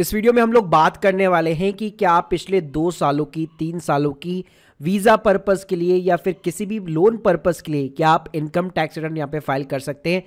इस वीडियो में हम लोग बात करने वाले हैं कि क्या आप पिछले दो सालों की तीन सालों की वीज़ा पर्पज़ के लिए या फिर किसी भी लोन पर्पज़ के लिए क्या आप इनकम टैक्स रिटर्न यहाँ पे फाइल कर सकते हैं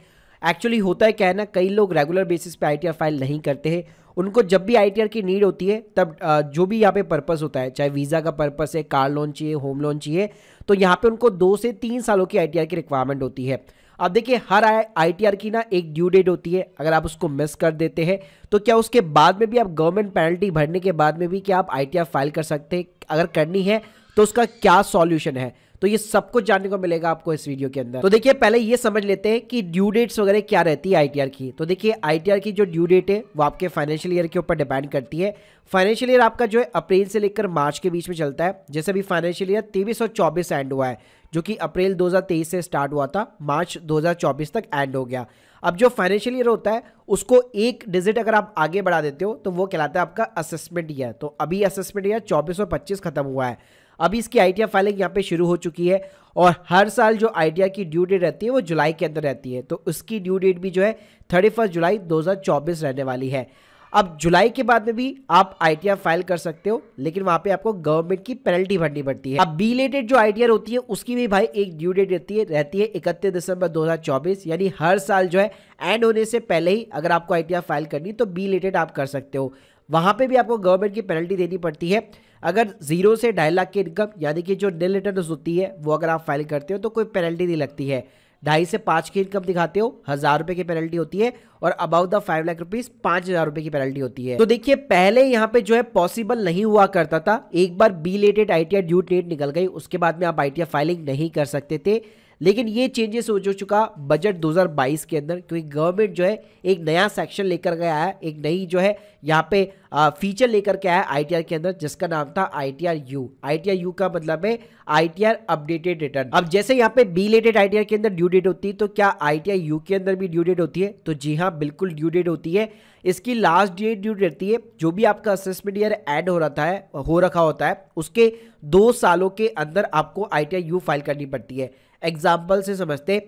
एक्चुअली होता है क्या है ना कई लोग रेगुलर बेसिस पे आईटीआर फाइल नहीं करते हैं उनको जब भी आई की नीड होती है तब जो भी यहाँ पे पर्पस होता है चाहे वीज़ा का पर्पस है कार लोन चाहिए होम लोन चाहिए तो यहाँ पे उनको दो से तीन सालों की आई की रिक्वायरमेंट होती है अब देखिए हर आईटीआर की ना एक ड्यू डेट होती है अगर आप उसको मिस कर देते हैं तो क्या उसके बाद में भी आप गवर्नमेंट पेनल्टी भरने के बाद में भी क्या आप आईटीआर फाइल कर सकते हैं अगर करनी है तो उसका क्या सॉल्यूशन है तो ये सब कुछ जानने को मिलेगा आपको इस वीडियो के अंदर तो देखिए पहले ये समझ लेते हैं कि ड्यू डेट्स वगैरह क्या रहती है आईटीआर की तो देखिए आईटीआर की जो ड्यू डेट है वो आपके फाइनेंशियल ईयर के ऊपर डिपेंड करती है फाइनेंशियल ईयर आपका जो है अप्रैल से लेकर मार्च के बीच में चलता है जैसे भी फाइनेंशियल ईयर तेईस और चौबीस एंड हुआ है जो कि अप्रैल 2023 से स्टार्ट हुआ था मार्च 2024 तक एंड हो गया अब जो फाइनेंशियल ईयर होता है उसको एक डिजिट अगर आप आगे बढ़ा देते हो तो वो कहलाता है आपका असेसमेंट ईयर तो अभी असेसमेंट ईयर चौबीस और पच्चीस खत्म हुआ है अभी इसकी आई फाइलिंग यहाँ पे शुरू हो चुकी है और हर साल जो आई की ड्यू डेट रहती है वो जुलाई के अंदर रहती है तो उसकी ड्यू डेट भी जो है थर्टी जुलाई दो रहने वाली है अब जुलाई के बाद में भी आप आई फाइल कर सकते हो लेकिन वहां पे आपको गवर्नमेंट की पेनल्टी भरनी पड़ती है अब बी रिलेटेड जो आई होती है उसकी भी भाई एक ड्यू डेट रहती है रहती है इकतीस दिसंबर 2024 यानी हर साल जो है एंड होने से पहले ही अगर आपको आई फाइल करनी तो बी रिलेटेड आप कर सकते हो वहां पर भी आपको गवर्नमेंट की पेनल्टी देनी पड़ती है अगर जीरो से ढाई लाख की इनकम यानी कि जो निल रिटर्न होती है वो अगर आप फाइल करते हो तो कोई पेनल्टी नहीं लगती है ढाई से पाँच की इनकम दिखाते हो हज़ार रुपये की पेनल्टी होती है और above the five lakh rupees पाँच हज़ार रुपये की पेनल्टी होती है तो देखिए पहले यहाँ पे जो है पॉसिबल नहीं हुआ करता था एक बार belated I T due date निकल गई उसके बाद में आप आई फाइलिंग नहीं कर सकते थे लेकिन ये चेंजेस हो जो चुका बजट 2022 के अंदर क्योंकि गवर्नमेंट जो है एक नया सेक्शन लेकर गया है एक नई जो है यहाँ पे फीचर लेकर के आया आईटीआर के अंदर जिसका नाम था आईटीआर यू आईटीआर यू का मतलब है आईटीआर अपडेटेड रिटर्न अब जैसे यहाँ पे बी लेटेड आईटीआर के अंदर ड्यू डेट होती है तो क्या आईटीआर यू के अंदर भी ड्यू डेट होती है तो जी हाँ बिल्कुल ड्यू डेट होती है इसकी लास्ट डेट ड्यू रहती है जो भी आपका असेसमेंट ईयर एड हो रहा है हो रखा होता है उसके दो सालों के अंदर आपको आई टी फाइल करनी पड़ती है एग्जाम्पल से समझते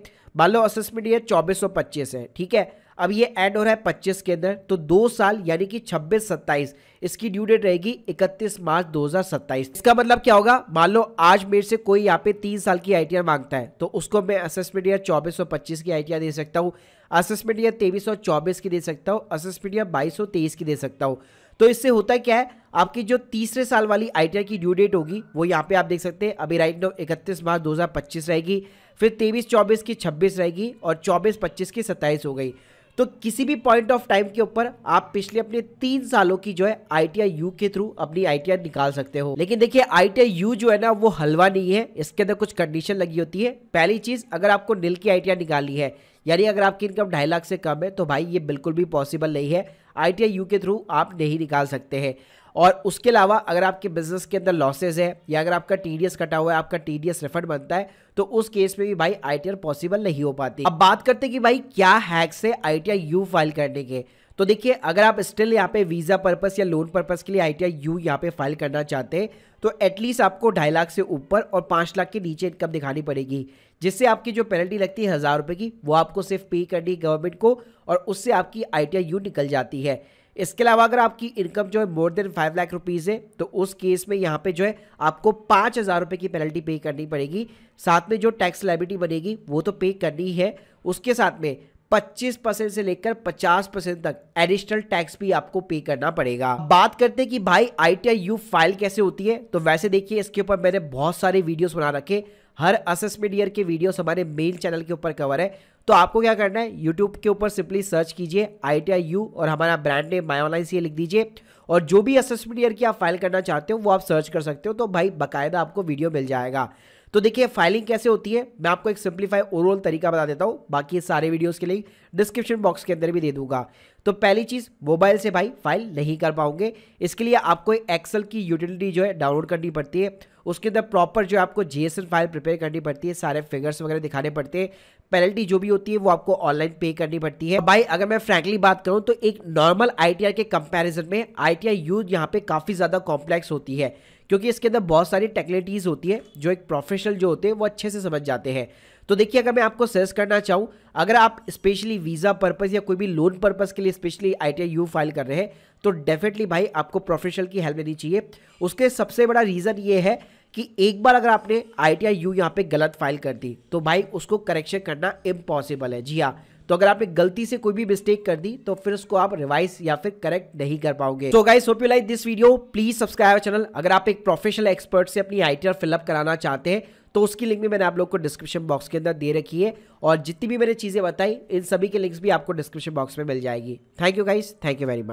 लो असेसमेंट ईयर चौबीस सौ पच्चीस है ठीक है अब ये ऐड हो रहा है पच्चीस के अंदर तो दो साल यानी कि छब्बीस सत्ताईस इसकी ड्यू डेट रहेगी इकतीस मार्च 2027 इसका मतलब क्या होगा मान लो आज मेरे से कोई यहाँ पे तीन साल की आई मांगता है तो उसको मैं असेसमेंट ईयर चौबीस सौ पच्चीस की आई दे सकता हूँ असेसमेंट ईयर तेईस सौ चौबीस की दे सकता हूँ असेसमेंट ईयर बाईस सौ तेईस की दे सकता हूँ तो इससे होता क्या है आपकी जो तीसरे साल वाली आई की ड्यू डेट होगी वो यहाँ पे आप देख सकते हैं अभी राइट नो इकतीस मार्च 2025 रहेगी फिर तेईस चौबीस की छब्बीस रहेगी और चौबीस पच्चीस की सत्ताईस हो गई तो किसी भी पॉइंट ऑफ टाइम के ऊपर आप पिछले अपने तीन सालों की जो है आईटीआई यू के थ्रू अपनी आईटीआई निकाल सकते हो लेकिन देखिए आईटीआई यू जो है ना वो हलवा नहीं है इसके अंदर कुछ कंडीशन लगी होती है पहली चीज अगर आपको नील की आईटीआई निकालनी है यानी अगर आपकी इनकम ढाई लाख से कम है तो भाई ये बिल्कुल भी पॉसिबल नहीं है आई यू के थ्रू आप नहीं निकाल सकते हैं और उसके अलावा अगर आपके बिजनेस के अंदर लॉसेज है या अगर आपका टी कटा हुआ है आपका टी डी रिफंड बनता है तो उस केस में भी भाई आई पॉसिबल नहीं हो पाती अब बात करते कि भाई क्या हैक्स है आई यू फाइल करने के तो देखिए अगर आप स्टिल यहाँ पे वीज़ा पर्पस या लोन पर्पस के लिए आई टी आई यू यहाँ पे फाइल करना चाहते हैं तो एटलीस्ट आपको ढाई लाख से ऊपर और पाँच लाख के नीचे इनकम दिखानी पड़ेगी जिससे आपकी जो पेनल्टी लगती है हज़ार रुपये की वो आपको सिर्फ पे करनी गवर्नमेंट को और उससे आपकी आई यू निकल जाती है इसके अलावा अगर आपकी इनकम जो है more than five lakh rupees है तो उस केस में यहाँ पे जो है आपको पाँच हज़ार रुपये की पेनल्टी पे करनी पड़ेगी साथ में जो टैक्स लाइबिलिटी बनेगी वो तो पे करनी है उसके साथ में 25 परसेंट से लेकर 50 परसेंट तक एडिशनल टैक्स भी आपको पे करना पड़ेगा बात करते हैं कि भाई आई फाइल कैसे होती है तो वैसे देखिए इसके ऊपर मैंने बहुत सारे वीडियोस बना रखे हर असेसमेंट ईयर के वीडियोस हमारे मेल चैनल के ऊपर कवर है तो आपको क्या करना है यूट्यूब के ऊपर सिंपली सर्च कीजिए आई यू और हमारा ब्रांड नेम माई ऑनलाइन से लिख दीजिए और जो भी असेसमेंट ईयर की आप फाइल करना चाहते हो वो आप सर्च कर सकते हो तो भाई बाकायदा आपको वीडियो मिल जाएगा तो देखिए फाइलिंग कैसे होती है मैं आपको एक सिंप्लीफाई ओवरऑल तरीका बता देता हूँ बाकी सारे वीडियोस के लिए डिस्क्रिप्शन बॉक्स के अंदर भी दे दूंगा तो पहली चीज़ मोबाइल से भाई फाइल नहीं कर पाओगे इसके लिए आपको एक एक्सेल की यूटिलिटी जो है डाउनलोड करनी पड़ती है उसके अंदर प्रॉपर जो है आपको जेएसएन फाइल प्रिपेयर करनी पड़ती है सारे फिगर्स वगैरह दिखाने पड़ते हैं पेनल्टी जो भी होती है वो आपको ऑनलाइन पे करनी पड़ती है भाई अगर मैं फ्रैंकली बात करूँ तो एक नॉर्मल आई के कंपेरिजन में आई टी यूज यहाँ पे काफ़ी ज़्यादा कॉम्प्लेक्स होती है क्योंकि इसके अंदर बहुत सारी टेक्निलिटीज़ होती है जो एक प्रोफेशनल जो होते हैं वो अच्छे से समझ जाते हैं तो देखिए अगर मैं आपको सर्च करना चाहूँ अगर आप स्पेशली वीज़ा पर्पज़ या कोई भी लोन पर्पज़ के लिए specially I T U file कर रहे हैं तो डेफिनेटली भाई आपको प्रोफेशनल की हेल्प लेनी चाहिए उसके सबसे बड़ा रीज़न ये है कि एक बार अगर आपने आई टी आई यू यहाँ पर गलत फाइल कर दी तो भाई उसको करेक्शन करना इम्पॉसिबल है जी हाँ तो अगर आपने गलती से कोई भी मिस्टेक कर दी तो फिर उसको आप रिवाइज या फिर करेक्ट नहीं कर पाओगे तो guys hope you like this video please subscribe channel अगर आप एक प्रोफेशनल एक्सपर्ट से अपनी आई फिलअप कराना चाहते हैं तो उसकी लिंक भी मैंने आप लोग को डिस्क्रिप्शन बॉक्स के अंदर दे रखी है और जितनी भी मैंने चीज़ें बताई इन सभी के लिंक्स भी आपको डिस्क्रिप्शन बॉक्स में मिल जाएगी thank you guys thank you very much